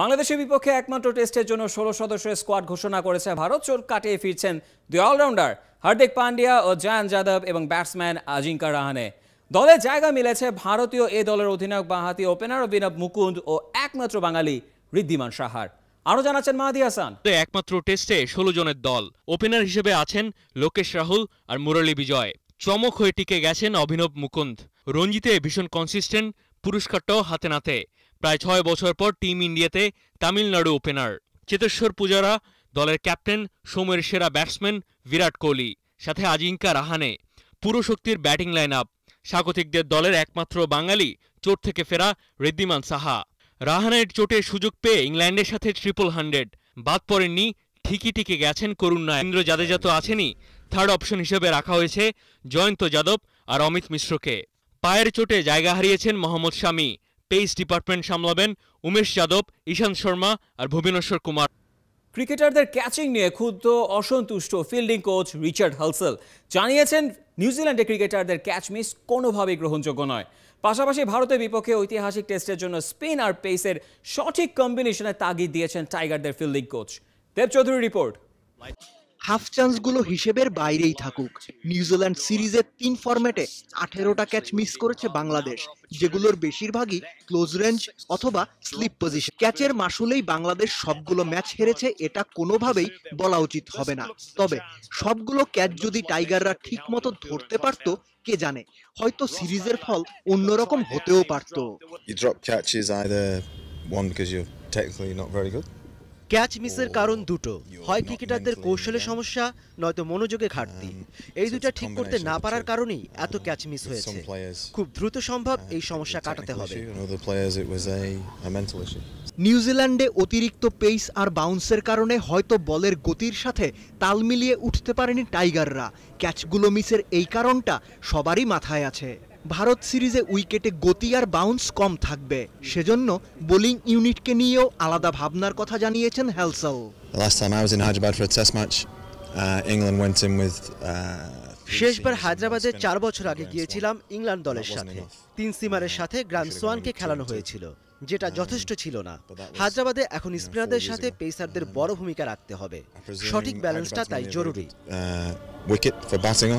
বাংলাদেশের বিপক্ষে একমাত্র টেস্টের জন্য ষোলো সদস্যের স্কোয়াড ঘোষণা করেছে ভারত চোর কাটিয়ে ফিরছেন দুই অলরাউন্ডার হার্দিক পান্ডিয়া ও জয়ান যাদব এবং ব্যাটসম্যান আজিঙ্কা রাহানে দলে জায়গা মিলেছে ভারতীয় এ দলের অধিনায়ক বাহাতি ওপেনার অভিনব মুকুন্দ ও একমাত্র বাঙালি ঋদ্ধিমান সাহার আরও জানাচ্ছেন মাহাদি হাসান একমাত্র টেস্টে ষোলো জনের দল ওপেনার হিসেবে আছেন লোকেশ রাহুল আর মুরলী বিজয় চমক হয়ে টিকে গেছেন অভিনব মুকুন্দ রঞ্জিতে ভীষণ কনসিস্টেন্ট পুরস্কারটাও হাতে নাতে প্রায় ছয় বছর পর টিম ইন্ডিয়াতে তামিলনাড়ু ওপেনার চেতেশ্বর পূজারা দলের ক্যাপ্টেন সোমের সেরা ব্যাটসম্যান বিরাট কোহলি সাথে আজিঙ্কা রাহানে পুরো শক্তির ব্যাটিং লাইন আপ স্বাগতিকদের দলের একমাত্র বাঙালি চোট থেকে ফেরা রিদ্দিমান সাহা রাহানের চোটে সুযোগ পেয়ে ইংল্যান্ডের সাথে ট্রিপল হান্ড্রেড বাদ পড়েননি ঠিকই টিকে গেছেন করুণ নায়েন্দ্র জাদেজা তো আছেনই থার্ড অপশন হিসেবে রাখা হয়েছে জয়ন্ত যাদব আর অমিত মিশ্রকে পায়ের চোটে জায়গা হারিয়েছেন মোহাম্মদ শামী পেস ডিপার্টমেন্ট সামলাবেন উমেশ যাদব ঈশান্ত শর্মা আর ভুবনেশ্বর কুমার ক্রিকেটারদের ক্যাচিং নিয়ে ক্ষুদ্র অসন্তুষ্ট ফিল্ডিং কোচ রিচার্ড হালসেল জানিয়েছেন নিউজিল্যান্ডে ক্রিকেটারদের ক্যাচ মিস কোনোভাবেই গ্রহণযোগ্য নয় পাশাপাশি ভারতের বিপক্ষে ঐতিহাসিক টেস্টের জন্য স্পিন আর পেসের সঠিক কম্বিনেশনে তাগিদ দিয়েছেন টাইগারদের fielding coach Dev Chowdhury report half chance গুলো হিসেবের বাইরেই থাকুক নিউজিল্যান্ড সিরিজের তিন ফর্ম্যাটে আঠেরোটা ক্যাচ মিস করেছে বাংলাদেশ যেগুলোর বেশিরভাগই ক্লোজ রেঞ্জ অথবা স্লিপ পজিশন ক্যাচের মাসুলেই বাংলাদেশ সবগুলো ম্যাচ হেরেছে এটা কোনোভাবেই বলা উচিত হবে না তবে সবগুলো ক্যাচ যদি টাইগাররা ঠিক মতো ধরতে পারত কে জানে হয়তো সিরিজের ফল অন্যরকম হতেও পারত one because you're technically not very good catch মিসের কারণ দুটো হয় ক্রিকেটারদের কৌশলে সমস্যা নয়তো মনোযোগে ঘাটতি হ্যাঁ, এই দুটা ঠিক করতে না পারার কারণেই এত ক্যাচ মিস হয়েছে খুব দ্রুত সম্ভব এই সমস্যা কাটাতে হবে নিউজিল্যান্ডে অতিরিক্ত পেস আর বাউন্সের কারণে হয়তো বলের গতির সাথে তাল মিলিয়ে উঠতে পারেনি টাইগাররা ক্যাচগুলো মিসের এই কারণটা সবারই মাথায় আছে ভারত সিরিজে উইকেটে গতি আর বাউন্স কম থাকবে সেজন্য বোলিং ইউনিটকে নিয়েও আলাদা ভাবনার কথা জানিয়েছেন হ্যালসেল uh, uh, শেষবার হায়দ্রাবাদে চার বছর আগে গিয়েছিলাম ইংল্যান্ড দলের সাথে তিন সিমারের সাথে গ্রাম সোয়ানকে খেলানো হয়েছিল যেটা um, যথেষ্ট ছিল না হায়দ্রাবাদে এখন স্পিনারদের সাথে পেসারদের um, বড় ভূমিকা রাখতে হবে সঠিক ব্যালেন্সটা তাই জরুরি উইকেট ফর ব্যাটিং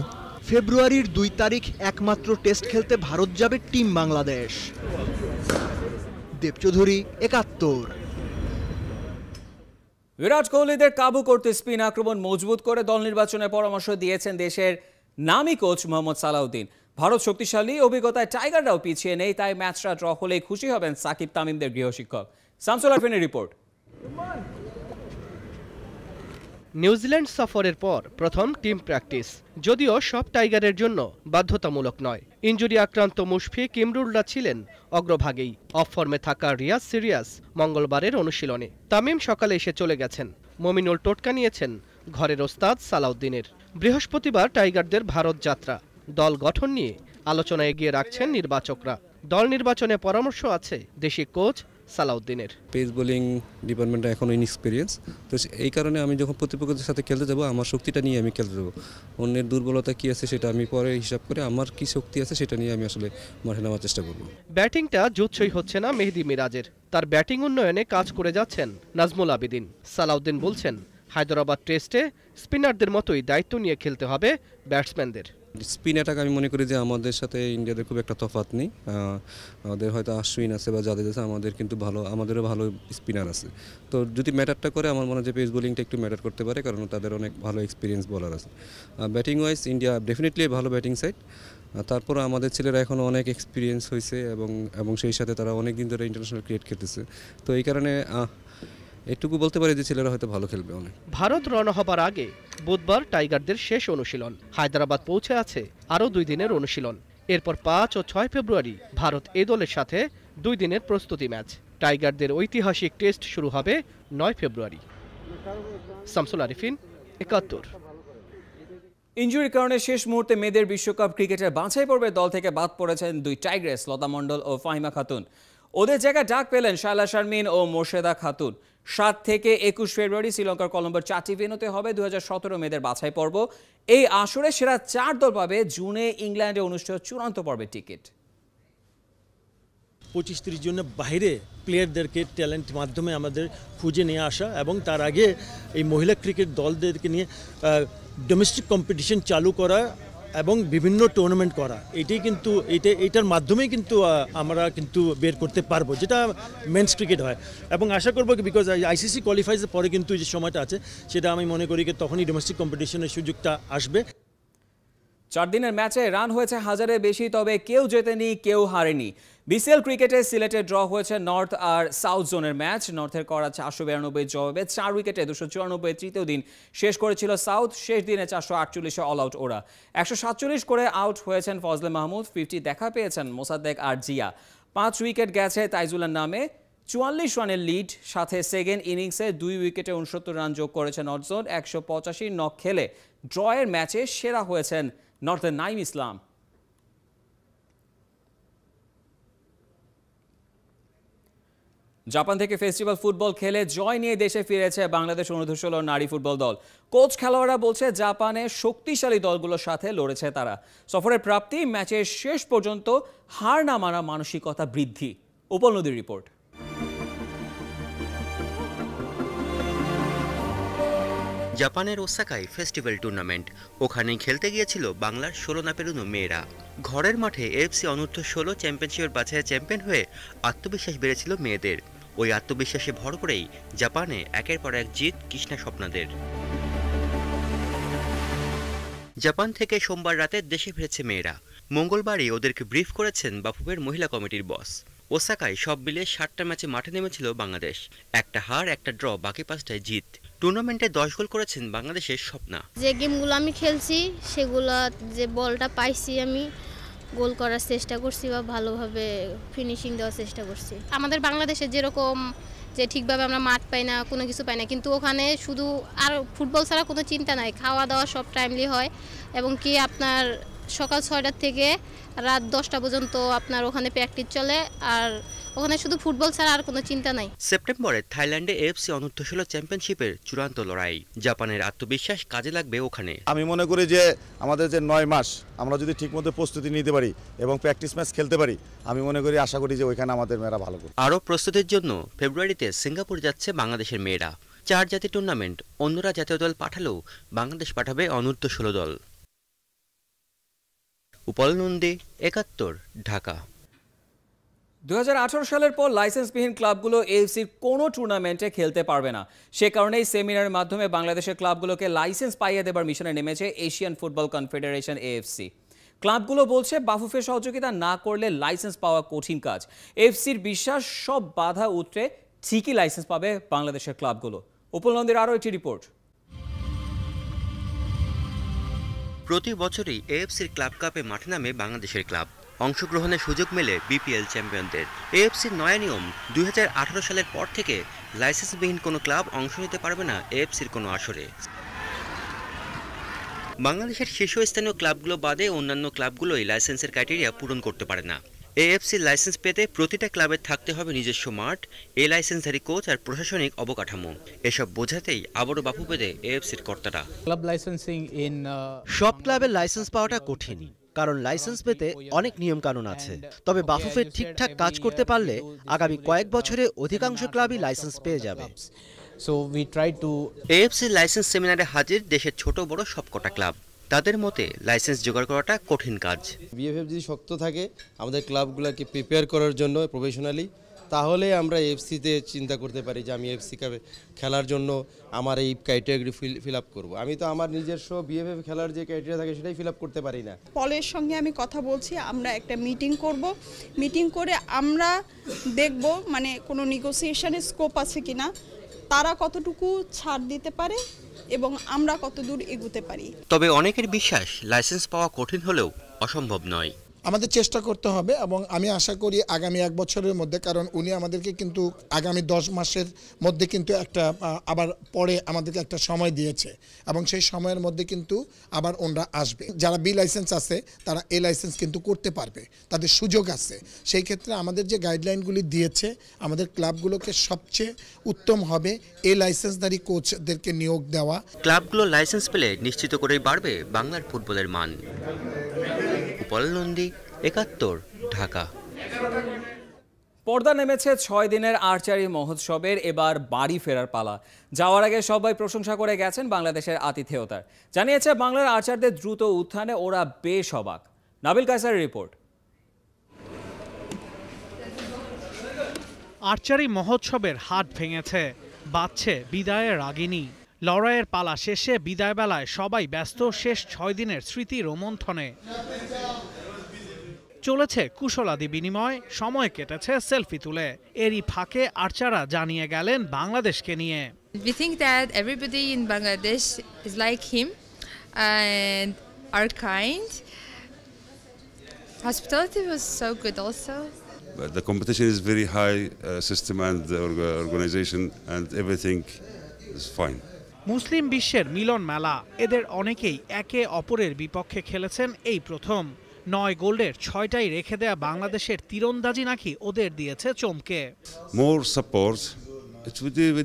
ফেব্রুয়ারির দুই তারিখ একমাত্র টেস্ট খেলতে ভারত যাবে টিম বাংলাদেশ দেবচৌধুরী একাত্তর বিরাট কোহলিদের কাবু করতে স্পিন আক্রমণ মজবুত করে দল নির্বাচনের পরামর্শ দিয়েছেন দেশের নামি কোচ মোহাম্মদ সালাউদ্দিন ভারত শক্তিশালী অভিজ্ঞতায় টাইগাররাও পিছিয়ে নেই তাই ম্যাচটা ড্র হলেই খুশি হবেন সাকিব তামিমদের গৃহশিক্ষক শামসুল আফিনের রিপোর্ট নিউজিল্যান্ড সফরের পর প্রথম টিম প্র্যাকটিস যদিও সব টাইগারের জন্য বাধ্যতামূলক নয় ইঞ্জুরি আক্রান্ত মুশফিক ইমরুলরা ছিলেন অগ্রভাগেই অফ ফর্মে থাকা রিয়াজ সিরিয়াস মঙ্গলবারের অনুশীলনে তামিম সকালে এসে চলে গেছেন মমিনুল টোটকা নিয়েছেন ঘরের ওস্তাদ সালাউদ্দিনের বৃহস্পতিবার টাইগারদের ভারত যাত্রা দল গঠন নিয়ে আলোচনা এগিয়ে রাখছেন নির্বাচকরা দল নির্বাচনে পরামর্শ আছে দেশি কোচ সালাউদ্দিনের পেস বোলিং ডিপার্টমেন্টটা এখন ইনএক্সপিরিয়েন্স তো এই কারণে আমি যখন প্রতিপক্ষদের সাথে খেলতে যাব আমার শক্তিটা নিয়ে আমি খেলতে যাব অন্যের দুর্বলতা কি আছে সেটা আমি পরে হিসাব করে আমার কি শক্তি আছে সেটা নিয়ে আমি আসলে মাঠে নামার চেষ্টা করব ব্যাটিংটা জুচ্ছই হচ্ছে না মেহেদি মিরাজের তার ব্যাটিং উন্নয়নে কাজ করে যাচ্ছেন নাজমুল আবিদিন সালাউদ্দিন বলছেন হায়দরাবাদ টেস্টে স্পিনারদের মতোই দায়িত্ব নিয়ে খেলতে হবে ব্যাটসম্যানদের স্পিন অ্যাটাক আমি মনে করি যে আমাদের সাথে ইন্ডিয়াদের খুব একটা তফাত নেই আমাদের হয়তো আশ্বিন আছে বা যাদের আছে আমাদের কিন্তু ভালো আমাদেরও ভালো স্পিনার আছে তো যদি ম্যাটারটা করে আমার মনে হয় যে পেস বোলিংটা একটু ম্যাটার করতে পারে কারণ তাদের অনেক ভালো এক্সপিরিয়েন্স বলার আছে ব্যাটিং ওয়াইজ ইন্ডিয়া ডেফিনেটলি ভালো ব্যাটিং সাইড তারপর আমাদের ছেলেরা এখন অনেক এক্সপিরিয়েন্স হয়েছে এবং এবং সেই সাথে তারা অনেক দিন ধরে ইন্টারন্যাশনাল ক্রিকেট খেলতেছে তো এই কারণে এটুকু বলতে পারি যে ছেলেরা হয়তো ভালো খেলবে অনেক ভারত রওনা হবার আগে বুধবার টাইগারদের শেষ অনুশীলন হায়দ্রাবাদ পৌঁছে আছে আরও দুই দিনের অনুশীলন এরপর পাঁচ ও ছয় ফেব্রুয়ারি ভারত এ দলের সাথে দুই দিনের প্রস্তুতি ম্যাচ টাইগারদের ঐতিহাসিক টেস্ট শুরু হবে নয় ফেব্রুয়ারি শামসুল আরিফিন একাত্তর ইঞ্জুরির কারণে শেষ মুহূর্তে মেয়েদের বিশ্বকাপ ক্রিকেটের বাছাই পর্বে দল থেকে বাদ পড়েছেন দুই টাইগ্রেস লতা মণ্ডল ও ফাহিমা খাতুন ওদের জায়গায় ডাক পেলেন শায়লা শারমিন ও মোর্শেদা খাতুন সাত থেকে একুশ ফেব্রুয়ারি শ্রীলঙ্কার কলম্বোর চারটি ভেনুতে হবে দু হাজার মেয়েদের বাছাই পর্ব এই আসরে সেরা চার দল পাবে জুনে ইংল্যান্ডে অনুষ্ঠিত চূড়ান্ত পর্বের টিকিট পঁচিশ তিরিশ জনের বাইরে প্লেয়ারদেরকে ট্যালেন্ট মাধ্যমে আমাদের খুঁজে নিয়ে আসা এবং তার আগে এই মহিলা ক্রিকেট দলদেরকে নিয়ে ডোমেস্টিক কম্পিটিশন চালু করা এবং বিভিন্ন টুর্নামেন্ট করা এটাই কিন্তু এটা এটার মাধ্যমেই কিন্তু আমরা কিন্তু বের করতে পারবো যেটা মেন্স ক্রিকেট হয় এবং আশা করবো বিকজ আইসিসি কোয়ালিফাইজের পরে কিন্তু যে সময়টা আছে সেটা আমি মনে করি তখনই ডোমেস্টিক কম্পিটিশনের সুযোগটা আসবে চার দিনের ম্যাচে রান হয়েছে হাজারের বেশি তবে কেউ জেতেনি কেউ হারেনি বিসিএল ক্রিকেটে সিলেটে ড্র হয়েছে নর্থ আর সাউথ জোনের ম্যাচ নর্থের করা চারশো বিরানব্বই জবাবে চার উইকেটে দুশো চুরানব্বই তৃতীয় দিন শেষ করেছিল সাউথ শেষ দিনে চারশো আটচল্লিশে অল আউট ওরা একশো সাতচল্লিশ করে আউট হয়েছেন ফজলে মাহমুদ ফিফটি দেখা পেয়েছেন মোসাদ্দেক আর জিয়া পাঁচ উইকেট গেছে তাইজুলের নামে চুয়াল্লিশ রানের লিড সাথে সেকেন্ড ইনিংসে দুই উইকেটে উনসত্তর রান যোগ করেছে নর্থ জোন একশো পঁচাশি নক খেলে ড্রয়ের ম্যাচে সেরা হয়েছেন নর্থের নাইম ইসলাম জাপান থেকে ফেস্টিভ্যাল ফুটবল খেলে জয় নিয়ে দেশে ফিরেছে বাংলাদেশ অনূর্ধ্ব ষোলো নারী ফুটবল দল কোচ খেলোয়াড়রা বলছে জাপানে শক্তিশালী দলগুলোর সাথে লড়েছে তারা সফরের প্রাপ্তি ম্যাচের শেষ পর্যন্ত হার না মানা মানসিকতা বৃদ্ধি উপনদীর রিপোর্ট জাপানের ওসাকায় ফেস্টিভ্যাল টুর্নামেন্ট ওখানে খেলতে গিয়েছিল বাংলার ষোলো না পেরুনো মেয়েরা ঘরের মাঠে এফসি অনূর্ধ্ব ষোলো চ্যাম্পিয়নশিপের বাছাইয়ের চ্যাম্পিয়ন হয়ে আত্মবিশ্বাস বেড়েছিল মেয়েদের ওই আত্মবিশ্বাসে ভর করেই জাপানে একের পর এক জিত কৃষ্ণা স্বপ্নাদের জাপান থেকে সোমবার রাতে দেশে ফিরেছে মেয়েরা মঙ্গলবারই ওদেরকে ব্রিফ করেছেন বাফুবের মহিলা কমিটির বস ওসাকায় সব মিলে সাতটা ম্যাচে মাঠে নেমেছিল বাংলাদেশ একটা হার একটা ড্র বাকি পাঁচটায় জিত টুর্নামেন্টে দশ গোল করেছেন বাংলাদেশের স্বপ্না যে গেমগুলো আমি খেলছি সেগুলো যে বলটা পাইছি আমি গোল করার চেষ্টা করছি বা ভালোভাবে ফিনিশিং দেওয়ার চেষ্টা করছি আমাদের বাংলাদেশে যেরকম যে ঠিকভাবে আমরা মাঠ পাই না কোনো কিছু পাই না কিন্তু ওখানে শুধু আর ফুটবল ছাড়া কোনো চিন্তা নাই খাওয়া দাওয়া সব টাইমলি হয় এবং কি আপনার সকাল ছয়টার থেকে রাত দশটা পর্যন্ত আপনার ওখানে প্র্যাকটিস চলে আর ওখানে শুধু ফুটবল ছাড়া আর কোনো চিন্তা নাই সেপ্টেম্বরে থাইল্যান্ডে এফসি অনূর্ধ্ব ষোলো চ্যাম্পিয়নশিপের চূড়ান্ত লড়াই জাপানের আত্মবিশ্বাস কাজে লাগবে ওখানে আমি মনে করি যে আমাদের যে নয় মাস আমরা যদি ঠিকমতো প্রস্তুতি নিতে পারি এবং প্র্যাকটিস ম্যাচ খেলতে পারি আমি মনে করি আশা করি যে ওইখানে আমাদের মেয়েরা ভালো করবে আরও প্রস্তুতির জন্য ফেব্রুয়ারিতে সিঙ্গাপুর যাচ্ছে বাংলাদেশের মেয়েরা চার জাতি টুর্নামেন্ট অন্যরা জাতীয় দল পাঠালেও বাংলাদেশ পাঠাবে অনূর্ধ্ব ষোলো দল উপলনন্দে নন্দী একাত্তর ঢাকা দু সালের পর লাইসেন্সবিহীন ক্লাবগুলো এফসির কোনো টুর্নামেন্টে খেলতে পারবে না সে কারণেই সেমিনারের মাধ্যমে বাংলাদেশের ক্লাবগুলোকে লাইসেন্স পাইয়ে দেবার মিশনে নেমেছে এশিয়ান ফুটবল কনফেডারেশন এএফসি ক্লাবগুলো বলছে বাফুফের সহযোগিতা না করলে লাইসেন্স পাওয়া কঠিন কাজ এফসির বিশ্বাস সব বাধা উঠে ঠিকই লাইসেন্স পাবে বাংলাদেশের ক্লাবগুলো উপলন্দের আরও একটি রিপোর্ট প্রতি বছরই এএফসির ক্লাব কাপে মাঠে নামে বাংলাদেশের ক্লাব অংশগ্রহণের সুযোগ মেলে বিপিএল চ্যাম্পিয়নদের এএফসির নয়া নিয়ম দুই সালের পর থেকে লাইসেন্সবিহীন কোনো ক্লাব অংশ নিতে পারবে না এএফসির কোনো আসরে বাংলাদেশের শীর্ষস্থানীয় ক্লাবগুলো বাদে অন্যান্য ক্লাবগুলোই লাইসেন্সের ক্রাইটেরিয়া পূরণ করতে পারে না এএফসির লাইসেন্স পেতে প্রতিটা ক্লাবের থাকতে হবে নিজস্ব মাঠ এ লাইসেন্সধারী কোচ আর প্রশাসনিক অবকাঠামো এসব বোঝাতেই আবারও বাপু পেতে এএফসির কর্তারা ক্লাব লাইসেন্সিং ইন uh, সব ক্লাবের লাইসেন্স পাওয়াটা কঠিনই কারণ লাইসেন্স পেতে অনেক নিয়ম কানুন আছে তবে বাফুফে ঠিকঠাক কাজ করতে পারলে আগামী কয়েক বছরে অধিকাংশ ক্লাবই লাইসেন্স পেয়ে যাবে so we try to license সেমিনারে হাজির দেশের ছোট বড় সবকটা ক্লাব তাদের মতে লাইসেন্স জোগাড় করাটা কঠিন কাজ বিএফএফ যদি শক্ত থাকে আমাদের ক্লাবগুলোকে প্রিপেয়ার করার জন্য প্রফেশনালি তাহলে আমরা এফসিতে চিন্তা করতে পারি যে আমি এফসি কাপে খেলার জন্য আমার এই ক্রাইটেরিয়াগুলি ফিল আপ করবো আমি তো আমার নিজস্ব বিএফএফ খেলার যে ক্রাইটেরিয়া থাকে সেটাই ফিল আপ করতে পারি না পলের সঙ্গে আমি কথা বলছি আমরা একটা মিটিং করব মিটিং করে আমরা দেখব মানে কোনো নিগোসিয়েশনের স্কোপ আছে কি না তারা কতটুকু ছাড় দিতে পারে এবং আমরা কতদূর এগুতে পারি তবে অনেকের বিশ্বাস লাইসেন্স পাওয়া কঠিন হলেও অসম্ভব নয় আমাদের চেষ্টা করতে হবে এবং আমি আশা করি আগামী এক বছরের মধ্যে কারণ উনি আমাদেরকে কিন্তু আগামী দশ মাসের মধ্যে কিন্তু একটা আবার পরে আমাদেরকে একটা সময় দিয়েছে এবং সেই সময়ের মধ্যে কিন্তু আবার ওনরা আসবে যারা বি লাইসেন্স আছে তারা এ লাইসেন্স কিন্তু করতে পারবে তাদের সুযোগ আছে সেই ক্ষেত্রে আমাদের যে গাইডলাইনগুলি দিয়েছে আমাদের ক্লাবগুলোকে সবচেয়ে উত্তম হবে এ লাইসেন্সধারী কোচদেরকে নিয়োগ দেওয়া ক্লাবগুলো লাইসেন্স পেলে নিশ্চিত করেই বাড়বে বাংলার ফুটবলের মান গোপাল নন্দী একাত্তর ঢাকা পর্দা নেমেছে ছয় দিনের আর্চারি মহোৎসবের এবার বাড়ি ফেরার পালা যাওয়ার আগে সবাই প্রশংসা করে গেছেন বাংলাদেশের আতিথেয়তার জানিয়েছে বাংলার আর্চারদের দ্রুত উত্থানে ওরা বেশ অবাক নাবিল কায়সারের রিপোর্ট আর্চারি মহোৎসবের হাট ভেঙেছে বাঁচছে বিদায়ের রাগিনী লড়াইয়ের পালা শেষে বিদায়বেলায় সবাই ব্যস্ত শেষ ছয় দিনের স্মৃতি রোমন্থনে চলেছে কুশলাদি বিনিময় সময় কেটেছে সেলফি তুলে এরই ফাঁকে আর্চারা জানিয়ে গেলেন বাংলাদেশকে নিয়ে We think that everybody in Bangladesh is like him and are kind. Hospitality was so good also. But the competition is very high uh, system and the organization and everything is fine. মুসলিম বিশ্বের মিলন মেলা এদের অনেকেই একে অপরের বিপক্ষে খেলেছেন এই প্রথম নয় গোল্ডের ছয়টাই রেখে দেয়া বাংলাদেশের তীরন্দাজি নাকি ওদের দিয়েছে চমকে more support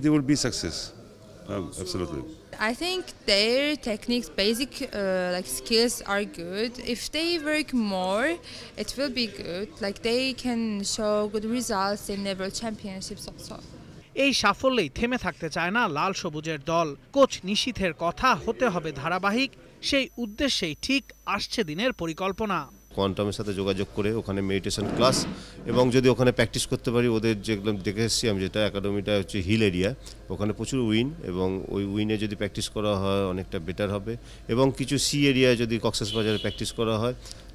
they will be success uh, absolutely I think their techniques, basic uh, like skills are good. If they work more, it will be good. Like they can show good results in several championships also. এই সাফল্যেই থেমে থাকতে চায় না লাল সবুজের দল coach নিশীথের কথা হতে হবে ধারাবাহিক সেই উদ্দেশ্যেই ঠিক আসছে দিনের পরিকল্পনা কোয়ান্টামের সাথে যোগাযোগ করে ওখানে মেডিটেশন ক্লাস এবং যদি ওখানে প্র্যাকটিস করতে পারি ওদের যেগুলো দেখে এসেছি আমি যেটা একাডেমিটা হচ্ছে হিল এরিয়া ওখানে প্রচুর উইন এবং ওই উইনে যদি প্র্যাকটিস করা হয় অনেকটা বেটার হবে এবং কিছু সি এরিয়ায় যদি কক্সেস বাজারে প্র্যাকটিস করা হয়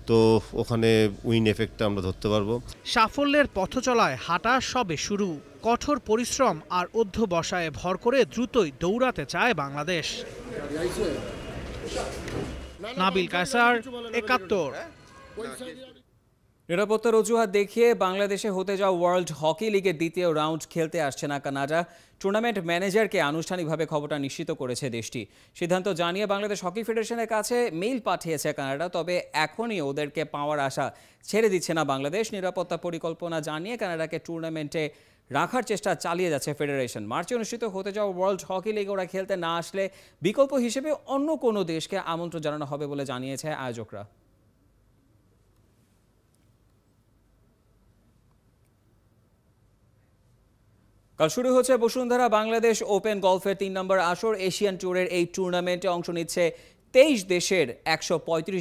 তো ওখানে উইন এফেক্টটা আমরা ধরতে পারবো সাফল্যের পথ চলায় হাঁটা সবে শুরু কঠোর পরিশ্রম আর অধ্যবসায়ে ভর করে দ্রুতই দৌড়াতে চায় বাংলাদেশ নাবিল কাসার একাত্তর নিরাপত্তার অজুহাত দেখিয়ে বাংলাদেশে হতে যাওয়া ওয়ার্ল্ড হকি লিগের দ্বিতীয় রাউন্ড খেলতে আসছে না কানাডা টুর্নামেন্ট ম্যানেজারকে আনুষ্ঠানিকভাবে খবরটা নিশ্চিত করেছে দেশটি সিদ্ধান্ত জানিয়ে বাংলাদেশ হকি ফেডারেশনের কাছে মেইল পাঠিয়েছে কানাডা তবে এখনই ওদেরকে পাওয়ার আশা ছেড়ে দিচ্ছে না বাংলাদেশ নিরাপত্তা পরিকল্পনা জানিয়ে কানাডাকে টুর্নামেন্টে রাখার চেষ্টা চালিয়ে যাচ্ছে ফেডারেশন মার্চে অনুষ্ঠিত হতে যাওয়া ওয়ার্ল্ড হকি লিগে ওরা খেলতে না আসলে বিকল্প হিসেবে অন্য কোনো দেশকে আমন্ত্রণ জানানো হবে বলে জানিয়েছে আয়োজকরা কাল শুরু হচ্ছে বসুন্ধরা বাংলাদেশ ওপেন গলফের তিন নম্বর আসর এশিয়ান ট্যুরের এই টুর্নামেন্টে অংশ নিচ্ছে তেইশ দেশের একশো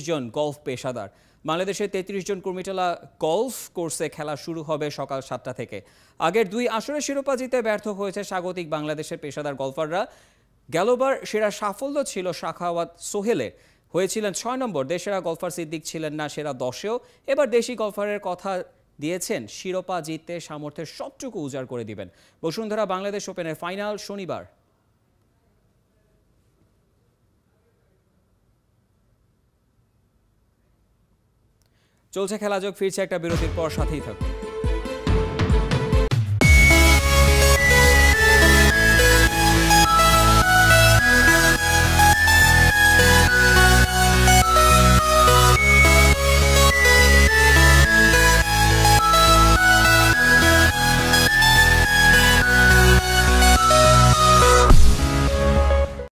জন গলফ পেশাদার বাংলাদেশের তেত্রিশ জন কুর্মিটালা গলফ কোর্সে খেলা শুরু হবে সকাল সাতটা থেকে আগের দুই আসরে শিরোপা জিতে ব্যর্থ হয়েছে স্বাগতিক বাংলাদেশের পেশাদার গলফাররা গেলবার সেরা সাফল্য ছিল শাখাওয়াত সোহেলের হয়েছিলেন ছয় নম্বর দেশেরা গলফার সিদ্দিক ছিলেন না সেরা দশেও এবার দেশি গলফারের কথা দিয়েছেন শিরোপা জিততে সামর্থ্যের সবটুকু উজাড় করে দিবেন বসুন্ধরা বাংলাদেশ ওপেনের ফাইনাল শনিবার চলছে খেলা যোগ ফিরছে একটা বিরতির পর সাথেই থাকুন